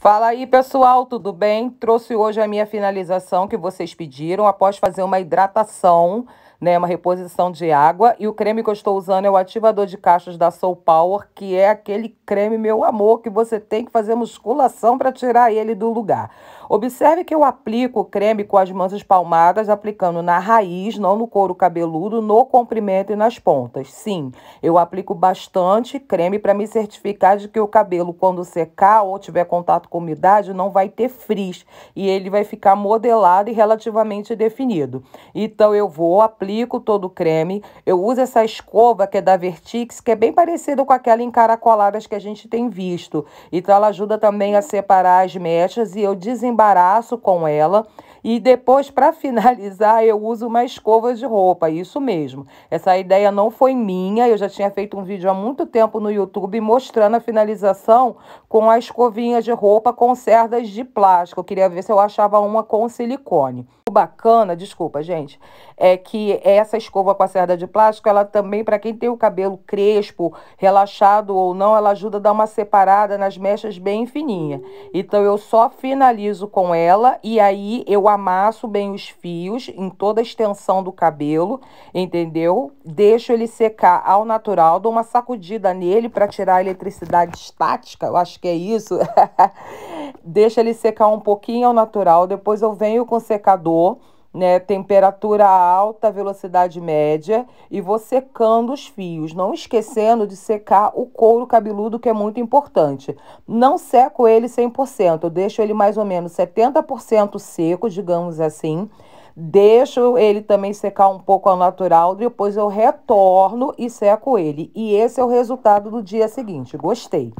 Fala aí pessoal, tudo bem? Trouxe hoje a minha finalização que vocês pediram após fazer uma hidratação, né, uma reposição de água e o creme que eu estou usando é o ativador de caixas da Soul Power, que é aquele creme, meu amor, que você tem que fazer musculação para tirar ele do lugar. Observe que eu aplico o creme com as mãos espalmadas, aplicando na raiz, não no couro cabeludo, no comprimento e nas pontas. Sim, eu aplico bastante creme para me certificar de que o cabelo quando secar ou tiver contato certo, não vai ter frizz e ele vai ficar modelado e relativamente definido. Então eu vou, aplico todo o creme, eu uso essa escova que é da Vertix, que é bem parecida com aquela encaracoladas que a gente tem visto. Então ela ajuda também a separar as mechas e eu desembaraço com ela. E depois, para finalizar, eu uso uma escova de roupa, isso mesmo. Essa ideia não foi minha, eu já tinha feito um vídeo há muito tempo no YouTube mostrando a finalização com a escovinha de roupa com cerdas de plástico. Eu queria ver se eu achava uma com silicone bacana, desculpa, gente, é que essa escova com a cerda de plástico, ela também, para quem tem o cabelo crespo, relaxado ou não, ela ajuda a dar uma separada nas mechas bem fininha. Então, eu só finalizo com ela e aí eu amasso bem os fios em toda a extensão do cabelo, entendeu? Deixo ele secar ao natural, dou uma sacudida nele para tirar a eletricidade estática, eu acho que é isso. deixa ele secar um pouquinho ao é natural, depois eu venho com secador, né, temperatura alta, velocidade média e vou secando os fios, não esquecendo de secar o couro cabeludo que é muito importante. Não seco ele 100%, eu deixo ele mais ou menos 70% seco, digamos assim. Deixo ele também secar um pouco ao natural, depois eu retorno e seco ele. E esse é o resultado do dia seguinte. Gostei.